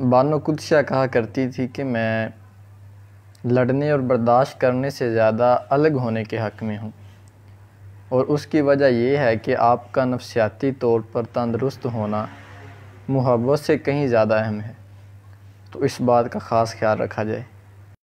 बानो कुदशा कहा करती थी कि मैं लड़ने और बर्दाश्त करने से ज़्यादा अलग होने के हक़ में हूँ और उसकी वजह यह है कि आपका नफसियाती तौर पर तंदरुस्त होना मुहब्बत से कहीं ज़्यादा अहम है तो इस बात का ख़ास ख्याल रखा जाए